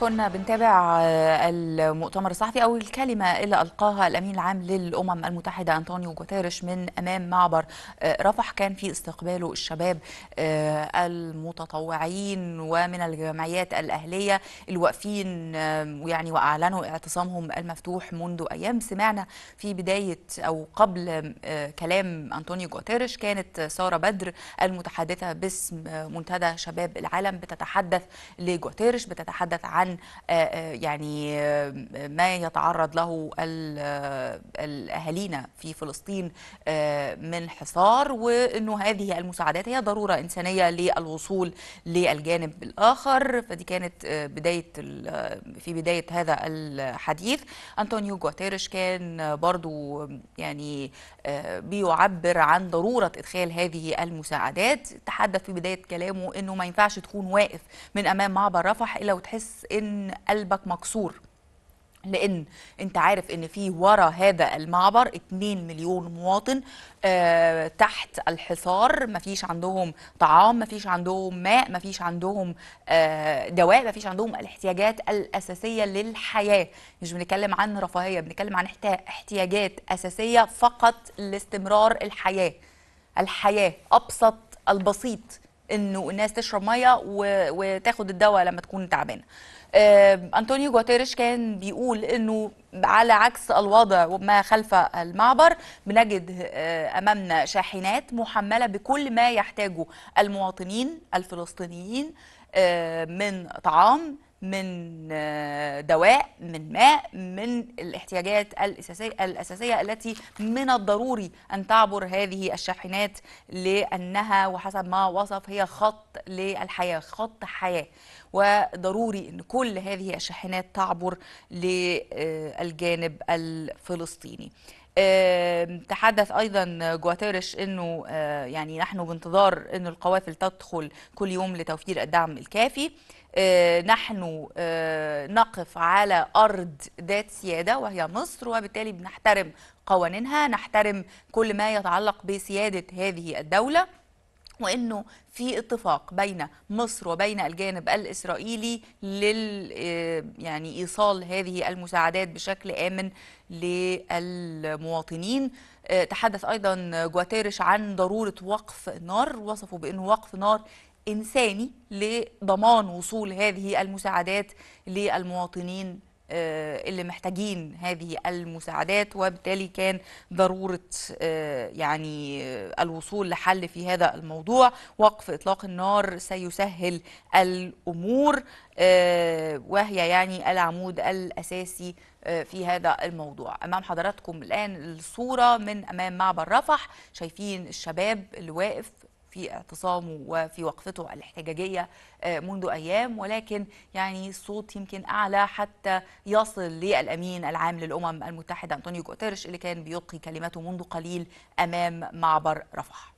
كنا بنتابع آه، المؤتمر الصحفي او الكلمه اللي القاها الامين العام للامم المتحده انطونيو جوتيرش من امام معبر آه، رفح كان في استقباله الشباب آه، المتطوعين ومن الجمعيات الاهليه الواقفين يعني واعلنوا اعتصامهم المفتوح منذ ايام سمعنا في بدايه او قبل كلام انطونيو جوتيرش كانت ساره بدر المتحدثه باسم منتدى شباب العالم بتتحدث لجوتيرش بتتحدث عن عن آه، آه، يعني آه، ما يتعرض له اهالينا في فلسطين من حصار وانه هذه المساعدات هي ضروره انسانيه للوصول للجانب الاخر فدي كانت بدايه في بدايه هذا الحديث انطونيو جواتيرش كان برضو يعني بيعبر عن ضروره ادخال هذه المساعدات تحدث في بدايه كلامه انه ما ينفعش تكون واقف من امام معبر رفح الا وتحس ان قلبك مكسور لان انت عارف ان في ورا هذا المعبر 2 مليون مواطن آه تحت الحصار مفيش عندهم طعام مفيش عندهم ماء مفيش عندهم آه دواء مفيش عندهم الاحتياجات الاساسيه للحياه مش بنتكلم عن رفاهيه بنتكلم عن احتياجات اساسيه فقط لاستمرار الحياه الحياه ابسط البسيط انه الناس تشرب ميه وتاخد الدواء لما تكون تعبانه آه، انطونيو جوتيريش كان بيقول انه على عكس الوضع وما خلف المعبر بنجد آه، امامنا شاحنات محمله بكل ما يحتاجه المواطنين الفلسطينيين آه، من طعام من آه، دواء من ماء من الاحتياجات الأساسية, الأساسية التي من الضروري أن تعبر هذه الشاحنات لأنها وحسب ما وصف هي خط للحياة خط حياة وضروري أن كل هذه الشاحنات تعبر للجانب الفلسطيني تحدث ايضا جواتيرش انه آه، يعني نحن بانتظار انه القوافل تدخل كل يوم لتوفير الدعم الكافي آه، نحن آه، نقف على ارض ذات سياده وهي مصر وبالتالي بنحترم قوانينها نحترم كل ما يتعلق بسياده هذه الدوله وانه في اتفاق بين مصر وبين الجانب الاسرائيلي لل يعني إيصال هذه المساعدات بشكل آمن للمواطنين آه، تحدث أيضا جواتيرش عن ضرورة وقف نار وصفوا بأنه وقف نار إنساني لضمان وصول هذه المساعدات للمواطنين آه، اللي محتاجين هذه المساعدات وبالتالي كان ضرورة آه، يعني آه، الوصول لحل في هذا الموضوع وقف إطلاق النار سيسهل الأمور وهي يعني العمود الأساسي في هذا الموضوع أمام حضراتكم الآن الصورة من أمام معبر رفح شايفين الشباب اللي واقف في اعتصامه وفي وقفته الاحتجاجية آه، منذ أيام ولكن يعني الصوت يمكن أعلى حتى يصل للأمين العام للأمم المتحدة أنطونيو جوتيرش اللي كان بيلقي كلمته منذ قليل أمام معبر رفح